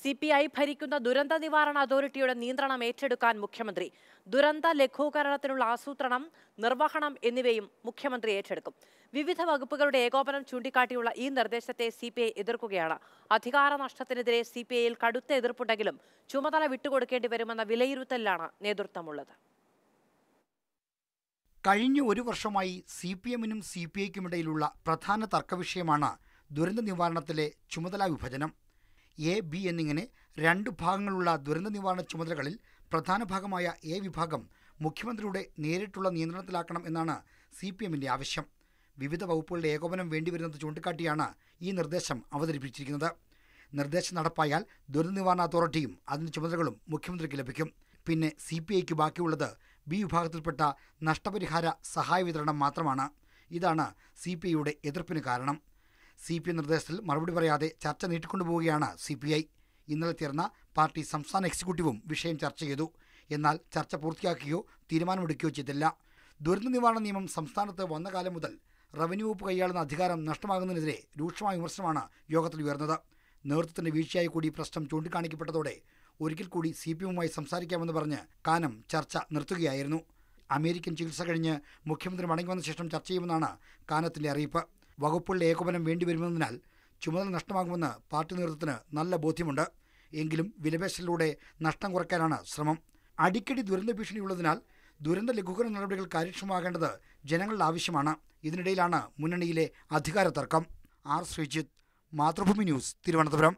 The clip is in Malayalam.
സി പി ഐ ഭരിക്കുന്ന ദുരന്ത നിവാരണ അതോറിറ്റിയുടെ നിയന്ത്രണം ഏറ്റെടുക്കാൻ മുഖ്യമന്ത്രി ദുരന്ത ലഘൂകരണത്തിനുള്ള ആസൂത്രണം നിർവഹണം എന്നിവയും മുഖ്യമന്ത്രി ഏറ്റെടുക്കും വിവിധ വകുപ്പുകളുടെ ഏകോപനം ചൂണ്ടിക്കാട്ടിയുള്ള ഈ നിർദ്ദേശത്തെ സി പി ഐ എതിർക്കുകയാണ് അധികാര നഷ്ടത്തിനെതിരെ സി പി ഐയിൽ കടുത്ത എതിർപ്പുണ്ടെങ്കിലും ചുമതല വിട്ടുകൊടുക്കേണ്ടി വരുമെന്ന വിലയിരുത്തലിലാണ് നേതൃത്വമുള്ളത് കഴിഞ്ഞ ഒരു വർഷമായി സി പി എമ്മിനും സി പി ഐക്കുമിടയിലുള്ള പ്രധാന തർക്കവിഷയമാണ് ദുരന്ത നിവാരണത്തിലെ ചുമതലാ വിഭജനം എ ബി എന്നിങ്ങനെ രണ്ട് ഭാഗങ്ങളുള്ള ദുരന്ത നിവാരണ ചുമതലകളിൽ പ്രധാന ഭാഗമായ എ വിഭാഗം മുഖ്യമന്ത്രിയുടെ നേരിട്ടുള്ള നിയന്ത്രണത്തിലാക്കണം എന്നാണ് സി പി എമ്മിന്റെ ആവശ്യം വിവിധ വകുപ്പുകളുടെ ഏകോപനം വേണ്ടിവരുന്നത് ചൂണ്ടിക്കാട്ടിയാണ് ഈ നിർദ്ദേശം അവതരിപ്പിച്ചിരിക്കുന്നത് നിർദ്ദേശം നടപ്പായാൽ ദുരന്ത നിവാരണ അതോറിറ്റിയും അതിന്റെ ചുമതലകളും മുഖ്യമന്ത്രിക്ക് ലഭിക്കും പിന്നെ സി പി ഐക്ക് ബാക്കിയുള്ളത് ബി വിഭാഗത്തിൽപ്പെട്ട നഷ്ടപരിഹാര സഹായ വിതരണം മാത്രമാണ് ഇതാണ് സി പി ഐയുടെ എതിർപ്പിന് കാരണം സി പി ഐ നിർദ്ദേശത്തിൽ മറുപടി പറയാതെ ചർച്ച നീട്ടിക്കൊണ്ടുപോവുകയാണ് സി പി ഐ ഇന്നലെ ചേർന്ന പാർട്ടി സംസ്ഥാന എക്സിക്യൂട്ടീവും വിഷയം ചർച്ച ചെയ്തു എന്നാൽ ചർച്ച പൂർത്തിയാക്കുകയോ തീരുമാനമെടുക്കുകയോ ചെയ്തില്ല ദുരന്ത നിവാരണ നിയമം സംസ്ഥാനത്ത് വന്ന കാലം മുതൽ റവന്യൂ വകുപ്പ് കൈയാളുന്ന അധികാരം നഷ്ടമാകുന്നതിനെതിരെ രൂക്ഷമായ വിമർശനമാണ് യോഗത്തിൽ ഉയർന്നത് നേതൃത്വത്തിന്റെ വീഴ്ചയായി കൂടി പ്രശ്നം ചൂണ്ടിക്കാണിക്കപ്പെട്ടതോടെ ഒരിക്കൽ കൂടി സി പി എമ്മുമായി സംസാരിക്കാമെന്ന് പറഞ്ഞ് കാനം ചർച്ച നിർത്തുകയായിരുന്നു അമേരിക്കൻ ചികിത്സ കഴിഞ്ഞ് മുഖ്യമന്ത്രി മടങ്ങി വന്ന ശേഷം ചർച്ച ചെയ്യുമെന്നാണ് കാനത്തിന്റെ അറിയിപ്പ് വകുപ്പുകളുടെ ഏകോപനം വേണ്ടിവരുമെന്നതിനാൽ ചുമതല നഷ്ടമാകുമെന്ന് പാർട്ടി നേതൃത്വത്തിന് നല്ല ബോധ്യമുണ്ട് എങ്കിലും വിലപേശലിലൂടെ നഷ്ടം കുറയ്ക്കാനാണ് ശ്രമം അടിക്കടി ദുരന്ത ഭീഷണിയുള്ളതിനാൽ ദുരന്ത ലഘൂകരണ നടപടികൾ കാര്യക്ഷമമാകേണ്ടത് ജനങ്ങളുടെ ആവശ്യമാണ് ഇതിനിടയിലാണ് മുന്നണിയിലെ അധികാര തർക്കം ആർ ശ്രീജിത്ത് മാതൃഭൂമി ന്യൂസ് തിരുവനന്തപുരം